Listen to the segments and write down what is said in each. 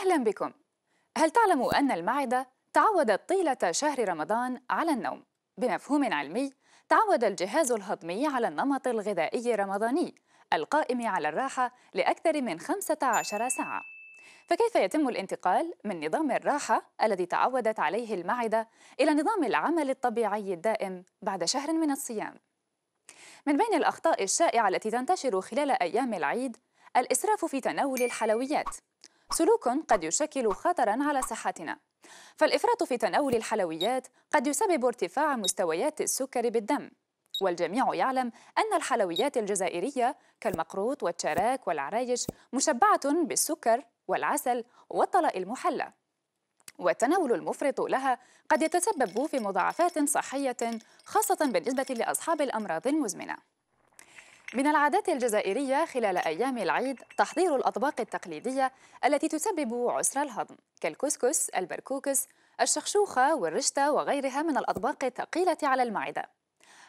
أهلا بكم هل تعلم أن المعدة تعودت طيلة شهر رمضان على النوم؟ بمفهوم علمي تعود الجهاز الهضمي على النمط الغذائي الرمضاني القائم على الراحة لأكثر من 15 ساعة فكيف يتم الانتقال من نظام الراحة الذي تعودت عليه المعدة إلى نظام العمل الطبيعي الدائم بعد شهر من الصيام؟ من بين الأخطاء الشائعة التي تنتشر خلال أيام العيد الإسراف في تناول الحلويات سلوك قد يشكل خطرا على صحتنا فالإفراط في تناول الحلويات قد يسبب ارتفاع مستويات السكر بالدم والجميع يعلم أن الحلويات الجزائرية كالمقروط والشراك والعرايش مشبعة بالسكر والعسل والطلاء المحلى والتناول المفرط لها قد يتسبب في مضاعفات صحية خاصة بالنسبة لأصحاب الأمراض المزمنة من العادات الجزائرية خلال أيام العيد تحضير الأطباق التقليدية التي تسبب عسر الهضم كالكسكس، البركوكس، الشخشوخة والرشتة وغيرها من الأطباق الثقيلة على المعدة.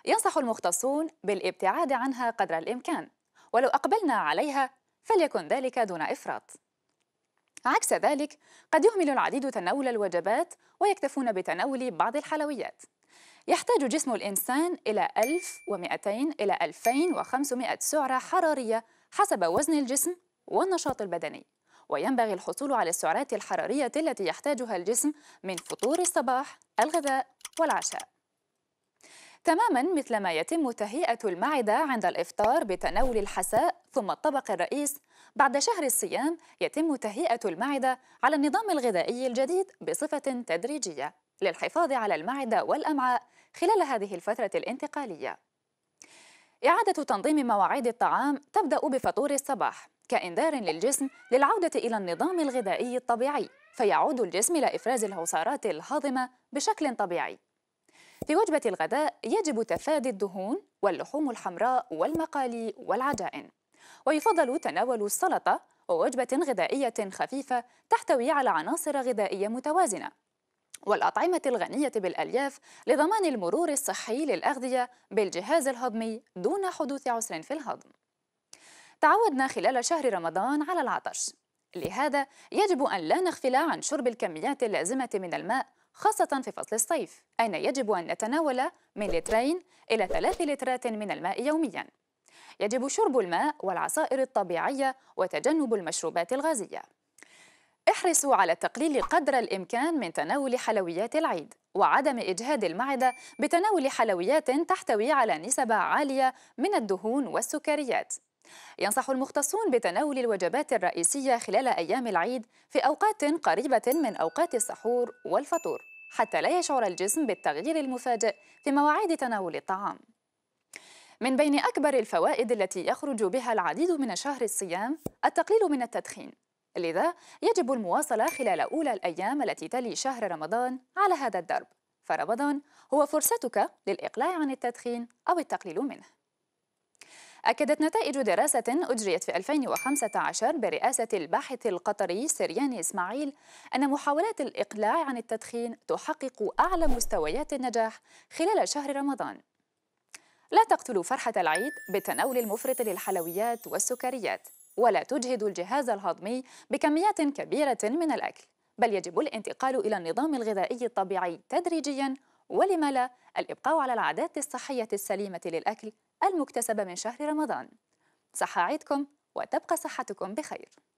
ينصح المختصون بالابتعاد عنها قدر الإمكان، ولو أقبلنا عليها فليكن ذلك دون إفراط. عكس ذلك، قد يهمل العديد تناول الوجبات ويكتفون بتناول بعض الحلويات. يحتاج جسم الإنسان إلى 1200 إلى 2500 سعرة حرارية حسب وزن الجسم والنشاط البدني وينبغي الحصول على السعرات الحرارية التي يحتاجها الجسم من فطور الصباح، الغذاء والعشاء. تماما مثل ما يتم تهيئة المعدة عند الإفطار بتناول الحساء ثم الطبق الرئيس، بعد شهر الصيام يتم تهيئة المعدة على النظام الغذائي الجديد بصفة تدريجية. للحفاظ على المعدة والأمعاء خلال هذه الفترة الانتقالية إعادة تنظيم مواعيد الطعام تبدأ بفطور الصباح كإنذار للجسم للعودة إلى النظام الغذائي الطبيعي فيعود الجسم إلى إفراز الهؤسرات الهاضمة بشكل طبيعي في وجبة الغداء يجب تفادي الدهون واللحوم الحمراء والمقالي والعجائن ويفضل تناول السلطة ووجبة غذائية خفيفة تحتوي على عناصر غذائية متوازنة والأطعمة الغنية بالألياف لضمان المرور الصحي للأغذية بالجهاز الهضمي دون حدوث عسر في الهضم. تعودنا خلال شهر رمضان على العطش، لهذا يجب أن لا نغفل عن شرب الكميات اللازمة من الماء خاصة في فصل الصيف، أين يجب أن نتناول من لترين إلى ثلاث لترات من الماء يومياً. يجب شرب الماء والعصائر الطبيعية وتجنب المشروبات الغازية. احرصوا على تقليل قدر الإمكان من تناول حلويات العيد وعدم إجهاد المعدة بتناول حلويات تحتوي على نسب عالية من الدهون والسكريات ينصح المختصون بتناول الوجبات الرئيسية خلال أيام العيد في أوقات قريبة من أوقات السحور والفطور حتى لا يشعر الجسم بالتغيير المفاجئ في مواعيد تناول الطعام من بين أكبر الفوائد التي يخرج بها العديد من شهر الصيام التقليل من التدخين لذا يجب المواصلة خلال أولى الأيام التي تلي شهر رمضان على هذا الدرب فرمضان هو فرصتك للإقلاع عن التدخين أو التقليل منه أكدت نتائج دراسة أجريت في 2015 برئاسة الباحث القطري سرياني إسماعيل أن محاولات الإقلاع عن التدخين تحقق أعلى مستويات النجاح خلال شهر رمضان لا تقتلوا فرحة العيد بالتناول المفرط للحلويات والسكريات ولا تجهد الجهاز الهضمي بكميات كبيرة من الأكل بل يجب الانتقال إلى النظام الغذائي الطبيعي تدريجيا ولما لا الإبقاء على العادات الصحية السليمة للأكل المكتسبة من شهر رمضان صحة عيدكم وتبقى صحتكم بخير